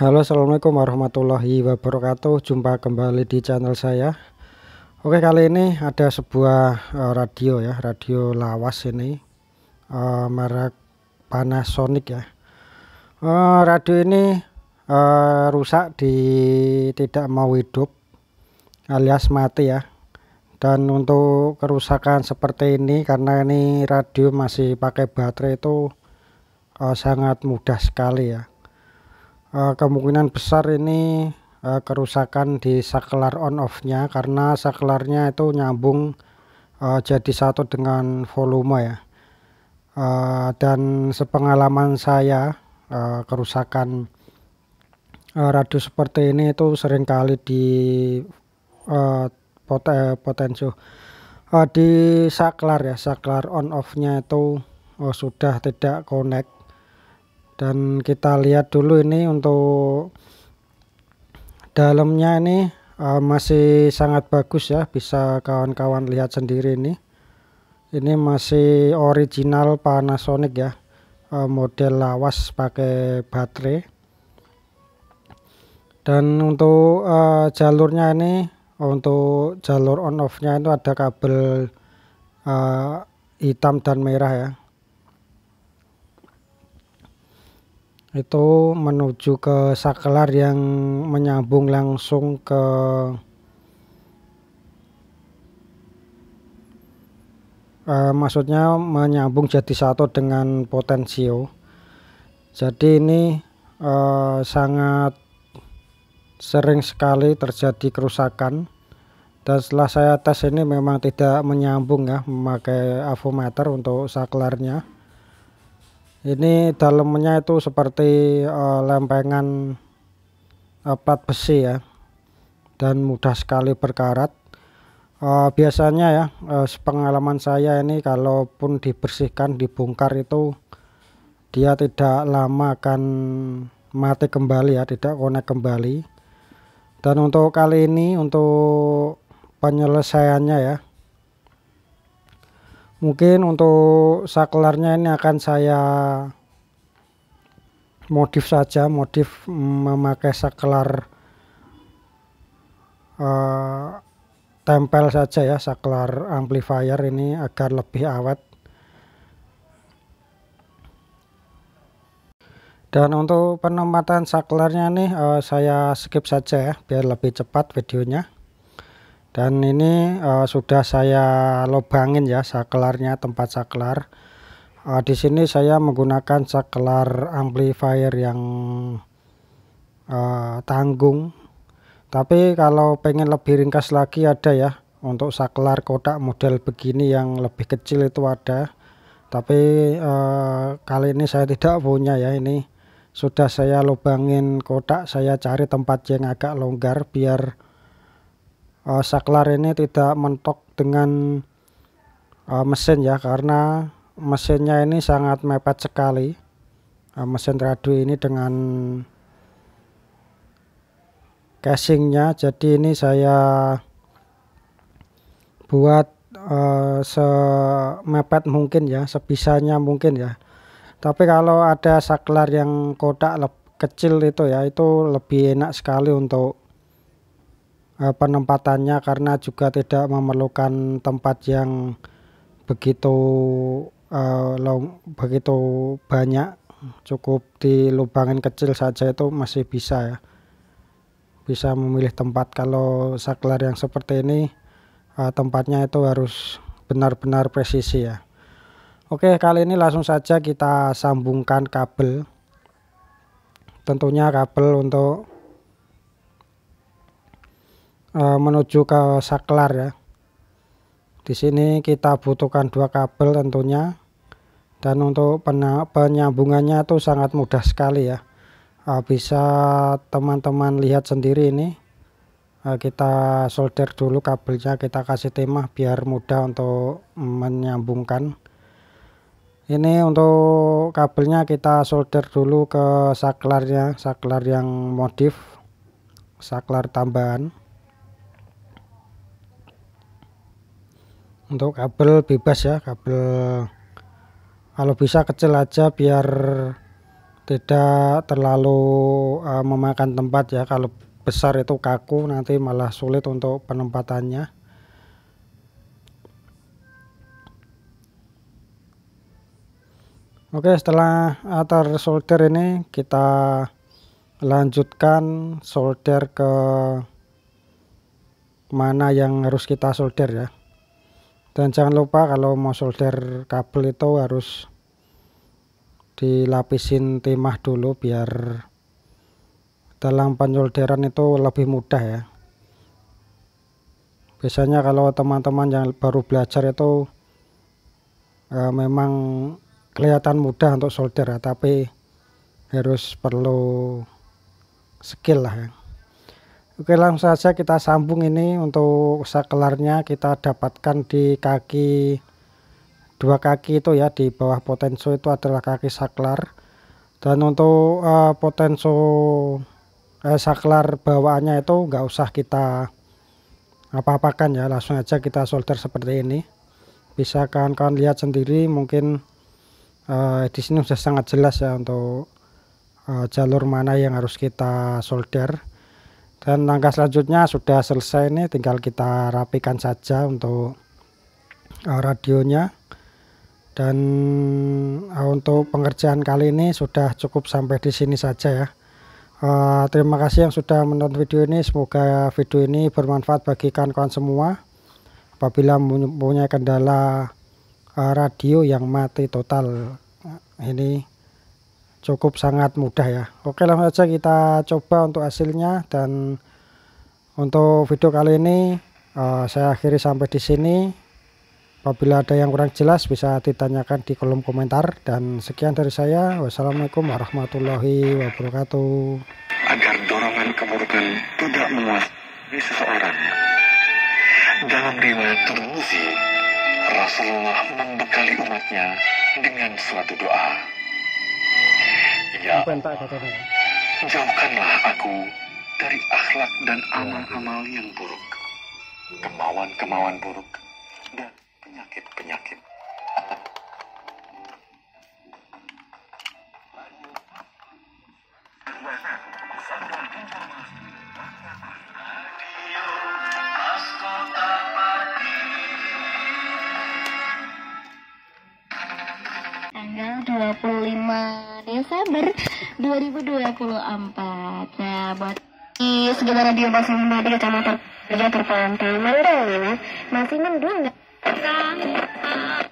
Halo assalamualaikum warahmatullahi wabarakatuh jumpa kembali di channel saya Oke kali ini ada sebuah eh, radio ya radio lawas ini eh, merek Panasonic ya eh, radio ini rusak di tidak mau hidup alias mati ya dan untuk kerusakan seperti ini karena ini radio masih pakai baterai itu sangat mudah sekali ya Eh, kemungkinan besar ini uh, kerusakan di saklar on off nya karena saklarnya itu nyambung uh, jadi satu dengan volume ya uh, dan sepengalaman saya uh, kerusakan uh, radio seperti ini itu seringkali di uh, pot uh, di saklar ya saklar on off nya itu uh, sudah tidak connect dan kita lihat dulu ini untuk dalamnya ini uh, masih sangat bagus ya bisa kawan-kawan lihat sendiri ini ini masih original Panasonic ya uh, model lawas pakai baterai dan untuk uh, jalurnya ini untuk jalur on off nya itu ada kabel uh, hitam dan merah ya itu menuju ke sakelar yang menyambung langsung ke eh, maksudnya menyambung jadi satu dengan potensio jadi ini eh, sangat sering sekali terjadi kerusakan dan setelah saya tes ini memang tidak menyambung ya memakai avometer untuk saklarnya ini dalamnya itu seperti uh, lempengan uh, plat besi ya dan mudah sekali berkarat uh, biasanya ya uh, sepengalaman saya ini kalaupun dibersihkan dibongkar itu dia tidak lama akan mati kembali ya tidak konek kembali dan untuk kali ini untuk penyelesaiannya ya mungkin untuk saklarnya ini akan saya modif saja modif memakai saklar uh, tempel saja ya saklar amplifier ini agar lebih awet dan untuk penempatan saklarnya nih eh, uh, saya skip saja ya biar lebih cepat videonya dan ini uh, sudah saya lobangin ya saklarnya tempat saklar uh, di sini saya menggunakan saklar amplifier yang uh, tanggung tapi kalau pengen lebih ringkas lagi ada ya untuk saklar kotak model begini yang lebih kecil itu ada tapi uh, kali ini saya tidak punya ya ini sudah saya lubangin kotak saya cari tempat yang agak longgar biar uh, saklar ini tidak mentok dengan uh, mesin ya karena mesinnya ini sangat mepet sekali uh, mesin radio ini dengan casingnya jadi ini saya buat uh, semepet mungkin ya sebisanya mungkin ya tapi kalau ada saklar yang kotak kecil itu ya itu lebih enak sekali untuk Eh, penempatannya karena juga tidak memerlukan tempat yang begitu eh, long, begitu banyak cukup di lubangan kecil saja itu masih bisa ya bisa memilih tempat kalau saklar yang seperti ini eh, tempatnya itu harus benar-benar presisi ya Oke kali ini langsung saja kita sambungkan kabel tentunya kabel untuk Eh, menuju ke saklar ya di sini kita butuhkan dua kabel tentunya dan untuk penyambungannya itu sangat mudah sekali ya eh, bisa teman-teman lihat sendiri ini eh, kita solder dulu kabelnya kita kasih timah biar mudah untuk menyambungkan ini untuk kabelnya kita solder dulu ke saklarnya saklar yang modif saklar tambahan untuk kabel bebas ya kabel kalau bisa kecil aja biar tidak terlalu uh, memakan tempat ya kalau besar itu kaku nanti malah sulit untuk penempatannya Oke setelah atar solder ini kita lanjutkan solder ke mana yang harus kita solder ya dan jangan lupa kalau mau solder kabel itu harus dilapisin timah dulu biar dalam penyolderan itu lebih mudah ya biasanya kalau teman-teman yang baru belajar itu e, memang kelihatan mudah untuk solder ya tapi harus perlu skill lah ya Oke langsung saja kita sambung ini untuk saklarnya kita dapatkan di kaki dua kaki itu ya di bawah potensio itu adalah kaki saklar dan untuk uh, eh, potensio eh, saklar bawaannya itu nggak usah kita apa-apakan ya langsung aja kita solder seperti ini bisa kawan-kawan lihat sendiri mungkin uh, di sini sudah sangat jelas ya untuk uh, jalur mana yang harus kita solder dan langkah selanjutnya sudah selesai nih tinggal kita rapikan saja untuk eh, radionya dan eh, untuk pengerjaan kali ini sudah cukup sampai di sini saja ya eh, terima kasih yang sudah menonton video ini semoga video ini bermanfaat bagi kawan-kawan semua apabila mempunyai kendala radio yang mati total ini cukup sangat mudah ya oke langsung aja kita coba untuk hasilnya dan untuk video kali ini uh, saya akhiri sampai di sini apabila ada yang kurang jelas bisa ditanyakan di kolom komentar dan sekian dari saya wassalamualaikum warahmatullahi wabarakatuh agar dorongan kemurkan tidak menguasai seseorang dalam riwayat Tirmizi Rasulullah membekali umatnya dengan suatu doa Iya. jauhkanlah aku dari akhlak dan amal-amal yang buruk, kemauan-kemauan buruk, dan penyakit-penyakit Desember 2024. Nah, ya, buat di segala radio bahasa Melayu di Kecamatan Kerja Terpantau Mandang masih mendung nggak?